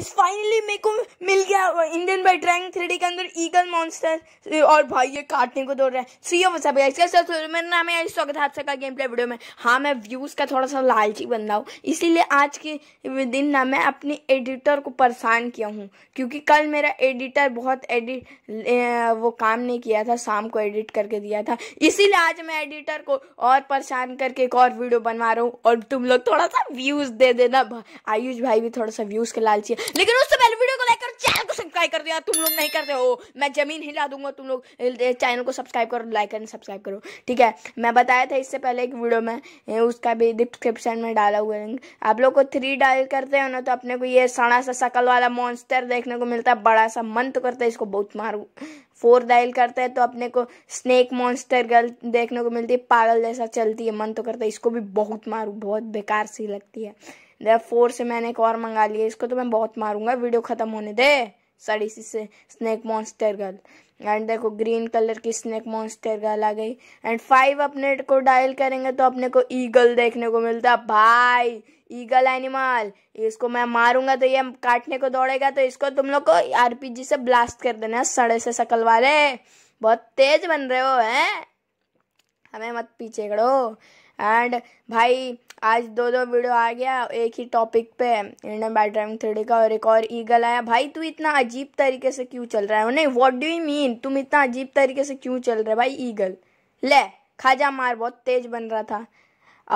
guys finally मेरे को मिल गया इंडियन बाई ड्राइंग थ्री के अंदर ईगल मॉन्स्टर तो और भाई ये काटने को दौड़ रहा है सी ओ वसा मेरा नाम है स्वागत है आप गेम प्ले वीडियो में हाँ मैं व्यूज़ का थोड़ा सा लालची बन रहा हूँ इसीलिए आज के दिन ना मैं अपने एडिटर को परेशान किया हूँ क्योंकि कल मेरा एडिटर बहुत एडिट वो काम नहीं किया था शाम को एडिट करके दिया था इसीलिए आज मैं एडिटर को और परेशान करके एक और वीडियो बनवा रहा हूँ और तुम लोग थोड़ा सा व्यूज़ दे देना आयुष भाई भी थोड़ा सा व्यूज़ के लालची है लेकिन उससे पहले वीडियो को लाइक कर चैनल को सब्सक्राइब कर दिया तुम लोग नहीं करते हो मैं जब ज़मीन हिला दूंगा तुम लोग चैनल को सब्सक्राइब करो लाइक एंड सब्सक्राइब करो ठीक है मैं बताया था इससे पहले एक वीडियो में उसका भी डिस्क्रिप्शन में डाला हुआ लिंक आप लोग को थ्री डायल करते हो ना तो अपने को ये सड़ा सा शकल वाला मॉन्स्टर देखने को मिलता है बड़ा सा मंत तो करता है इसको बहुत मारू फोर डायल करते हैं तो अपने को स्नेक मॉन्स्टर गर्ल देखने को मिलती है पागल जैसा चलती है मन तो करता है इसको भी बहुत मारू बहुत बेकार सी लगती है फोर से मैंने एक और मंगा लिया इसको तो मैं बहुत मारूंगा वीडियो ख़त्म होने दे सॉरी से स्नैक मॉन्स्टर गर्ल एंड देखो ग्रीन कलर की स्नैक मॉन्स्टर गर्ल आ गई एंड फाइव अपने को डायल करेंगे तो अपने को ईगल देखने को मिलता है भाई ईगल एनिमल इसको मैं मारूंगा तो ये काटने को दौड़ेगा तो इसको तुम लोग को आरपीजी से ब्लास्ट कर देना सड़े से शकल वाले बहुत तेज बन रहे हो हैं हमें मत पीछे करो एंड भाई आज दो दो वीडियो आ गया एक ही टॉपिक पे इंडियन ड्राइविंग थ्रेड का और एक और ईगल आया भाई तू इतना अजीब तरीके से क्यों चल रहा है नहीं व्हाट डू यू मीन तुम इतना अजीब तरीके से क्यों चल रहे भाई ईगल ले खाजा मार बहुत तेज बन रहा था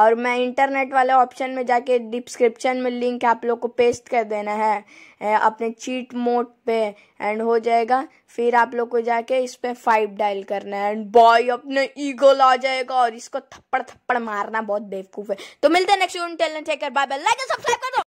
और मैं इंटरनेट वाले ऑप्शन में जाके डिस्क्रिप्शन में लिंक आप लोग को पेस्ट कर देना है अपने चीट मोड पे एंड हो जाएगा फिर आप लोग को जाके इस पर फाइव डायल करना है एंड बॉय अपने ईगोल आ जाएगा और इसको थप्पड़ थप्पड़ मारना बहुत बेवकूफ़ है तो मिलते हैं नेक्स्ट टेलर बाय बाय लाइक सब्सक्राइब कर दो